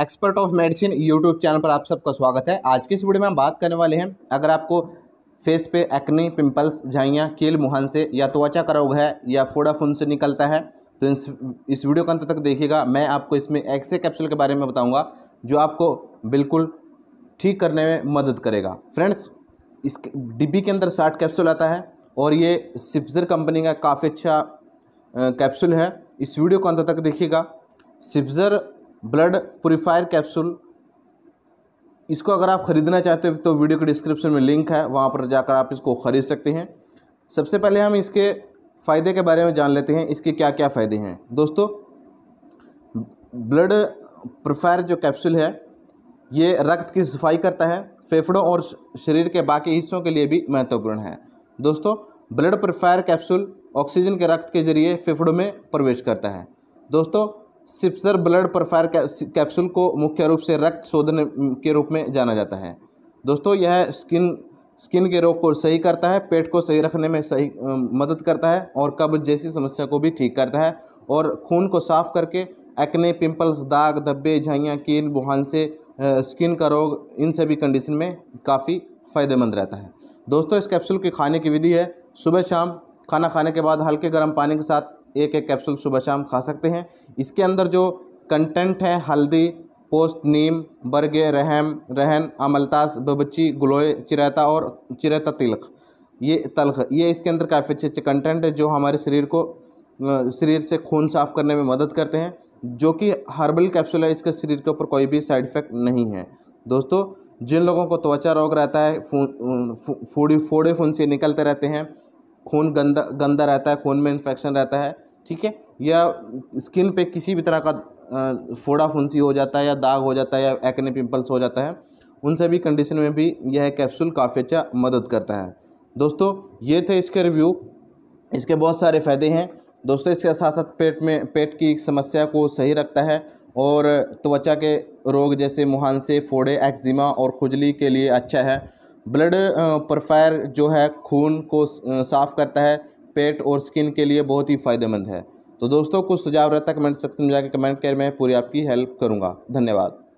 expert of medicine YouTube channel पर आप सबका स्वागत है आज की इस वीडियो में हम बात करने वाले हैं अगर आपको फेस पे एक्नी पिंपल्स झाइयाँ कील मुहान से या त्वचा का रोग है या फोड़ा फुन से निकलता है तो इस इस वीडियो के अंत तक देखिएगा मैं आपको इसमें एक्से कैप्सूल के बारे में बताऊँगा जो आपको बिल्कुल ठीक करने में मदद करेगा फ्रेंड्स इस डिब्बी के अंदर साठ कैप्सूल आता है और ये सिप्जर कंपनी का काफ़ी अच्छा कैप्सूल है इस वीडियो को अंत तक देखिएगा सिप्जर ब्लड प्योरीफायर कैप्सूल इसको अगर आप ख़रीदना चाहते हो तो वीडियो के डिस्क्रिप्शन में लिंक है वहाँ पर जाकर आप इसको ख़रीद सकते हैं सबसे पहले हम इसके फ़ायदे के बारे में जान लेते हैं इसके क्या क्या फ़ायदे हैं दोस्तों ब्लड प्रोफायर जो कैप्सूल है ये रक्त की सफाई करता है फेफड़ों और शरीर के बाकी हिस्सों के लिए भी महत्वपूर्ण है दोस्तों ब्लड प्रिफायर कैप्सूल ऑक्सीजन के रक्त के जरिए फेफड़ों में प्रवेश करता है दोस्तों सिप्सर ब्लड प्रोफायर कैप्सूल को मुख्य रूप से रक्त शोधन के रूप में जाना जाता है दोस्तों यह स्किन स्किन के रोग को सही करता है पेट को सही रखने में सही मदद करता है और कब्ज जैसी समस्या को भी ठीक करता है और खून को साफ करके एक्ने पिंपल्स दाग धब्बे झाइयाँ कील बुहान से स्किन का रोग इन सभी कंडीशन में काफ़ी फ़ायदेमंद रहता है दोस्तों इस कैप्सूल के खाने की विधि है सुबह शाम खाना खाने के बाद हल्के गर्म पानी के साथ एक एक कैप्सूल सुबह शाम खा सकते हैं इसके अंदर जो कंटेंट है हल्दी पोस्ट नीम बर्गे रहम रहन अमलतास बबची गलोए चिराता और चिराता तिलक ये तलख ये इसके अंदर काफ़ी अच्छे अच्छे कंटेंट है जो हमारे शरीर को शरीर से खून साफ करने में मदद करते हैं जो कि हर्बल कैप्सूल है इसके शरीर के ऊपर कोई भी साइड इफ़ेक्ट नहीं है दोस्तों जिन लोगों को त्वचा रोग रहता है फू, फूड़ी फोड़े फून से निकलते रहते हैं खून गंदा गंदा रहता है खून में इन्फेक्शन रहता है ठीक है या स्किन पे किसी भी तरह का फोड़ा फुंसी हो जाता है या दाग हो जाता है या एक्ने पिंपल्स हो जाता है उन सभी कंडीशन में भी यह कैप्सूल काफ़ी अच्छा मदद करता है दोस्तों ये थे इसके रिव्यू इसके बहुत सारे फ़ायदे हैं दोस्तों इसके साथ साथ पेट में पेट की समस्या को सही रखता है और त्वचा के रोग जैसे मुहानसे फोड़े एक्जिमा और खुजली के लिए अच्छा है ब्लड प्रोफायर जो है खून को साफ़ करता है पेट और स्किन के लिए बहुत ही फ़ायदेमंद है तो दोस्तों कुछ सुझाव रहता है कमेंट सेक्शन में जाकर कमेंट कर मैं पूरी आपकी हेल्प करूँगा धन्यवाद